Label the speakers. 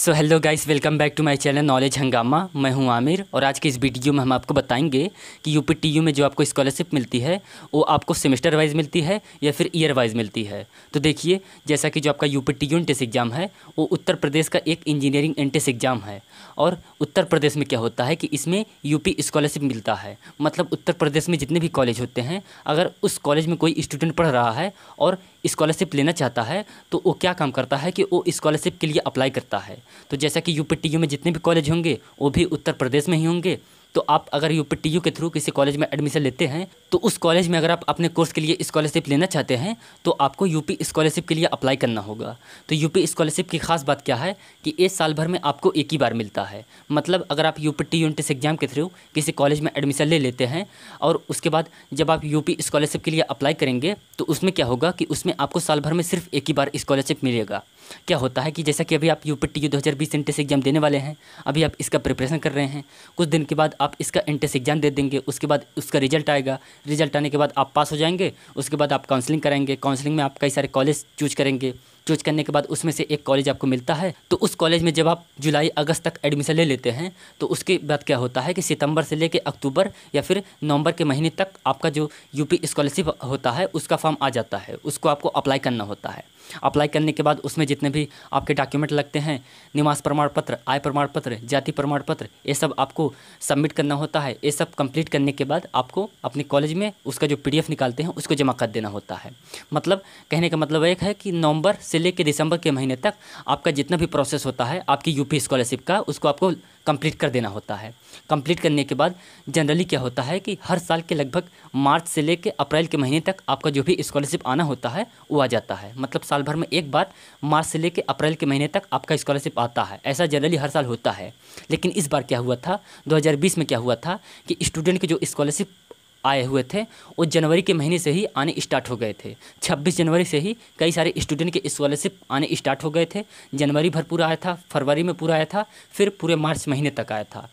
Speaker 1: so hello guys welcome back to my channel knowledge Hungama मैं हूं आमिर और आज के इस वीडियो में हम आपको बताएंगे कि यू पी में जो आपको स्कॉलरशिप मिलती है वो आपको सेमेस्टर वाइज मिलती है या फिर ईयर वाइज मिलती है तो देखिए जैसा कि जो आपका यू पी एंट्रेंस एग्ज़ाम है वो उत्तर प्रदेश का एक इंजीनियरिंग एंट्रेंस एग्ज़ाम है और उत्तर प्रदेश में क्या होता है कि इसमें यूपी स्कॉलरशिप मिलता है मतलब उत्तर प्रदेश में जितने भी कॉलेज होते हैं अगर उस कॉलेज में कोई स्टूडेंट पढ़ रहा है और स्कॉलरशिप लेना चाहता है तो वो क्या काम करता है कि वो स्कॉलरशिप के लिए अप्लाई करता है तो जैसा कि यू में जितने भी कॉलेज होंगे वो भी उत्तर प्रदेश में ही होंगे तो आप अगर यू के थ्रू किसी कॉलेज में एडमिशन लेते हैं तो उस कॉलेज में अगर आप अपने कोर्स के लिए स्कॉलरशिप लेना चाहते हैं तो आपको यूपी स्कॉलरशिप के लिए अप्लाई करना होगा तो यूपी स्कॉलरशिप की खास बात क्या है कि इस साल भर में आपको एक ही बार मिलता है मतलब अगर आप यूपी टी यूनिटिस एग्जाम के थ्रू किसी कॉलेज में एडमिशन ले लेते हैं और उसके बाद जब आप यूपी स्कॉलरशिप के लिए अप्लाई करेंगे तो उसमें क्या होगा कि उसमें आपको साल भर में सिर्फ एक ही बार स्कॉलरशिप मिलेगा क्या होता है कि जैसा कि अभी आप यू पी टी यू दो हज़ार बीस एंट्रेंस एग्जाम देने वाले हैं अभी आप इसका प्रिपरेशन कर रहे हैं कुछ दिन के बाद आप इसका एंट्रेंस एग्जाम दे देंगे उसके बाद उसका रिजल्ट आएगा रिजल्ट आने के बाद आप पास हो जाएंगे उसके बाद आप काउंसलिंग करेंगे काउंसलिंग में आप कई सारे कॉलेज चूज करेंगे चूज करने के बाद उसमें से एक कॉलेज आपको मिलता है तो उस कॉलेज में जब आप जुलाई अगस्त तक एडमिशन ले लेते हैं तो उसके बाद क्या होता है कि सितंबर से लेकर अक्टूबर या फिर नवंबर के महीने तक आपका जो यूपी स्कॉलरशिप होता है उसका फॉर्म आ जाता है उसको आपको अप्लाई करना होता है अप्लाई करने के बाद उसमें जितने भी आपके डॉक्यूमेंट लगते हैं निवास प्रमाण पत्र आय प्रमाण पत्र जाति प्रमाण पत्र ये सब आपको सबमिट करना होता है ये सब कंप्लीट करने के बाद आपको अपने कॉलेज में उसका जो पी निकालते हैं उसको जमा कर देना होता है मतलब कहने का मतलब एक है कि नवंबर से लेकर दिसंबर के महीने तक आपका जितना भी प्रोसेस होता है आपकी यूपी स्कॉलरशिप का उसको आपको कंप्लीट कर देना होता है कंप्लीट करने के बाद जनरली क्या होता है कि हर साल के लगभग मार्च से लेकर अप्रैल के महीने तक आपका जो भी स्कॉलरशिप आना होता है वो आ जाता है मतलब साल भर में एक बार मार्च से लेकर अप्रैल के महीने तक आपका स्कॉलरशिप आता है ऐसा जनरली हर साल होता है लेकिन इस बार क्या हुआ था दो में क्या हुआ था कि स्टूडेंट की जो स्कॉलरशिप आए हुए थे और जनवरी के महीने से ही आने स्टार्ट हो गए थे 26 जनवरी से ही कई सारे स्टूडेंट के स्कॉलरशिप आने स्टार्ट हो गए थे जनवरी भर पूरा आया था फरवरी में पूरा आया था फिर पूरे मार्च महीने तक आया था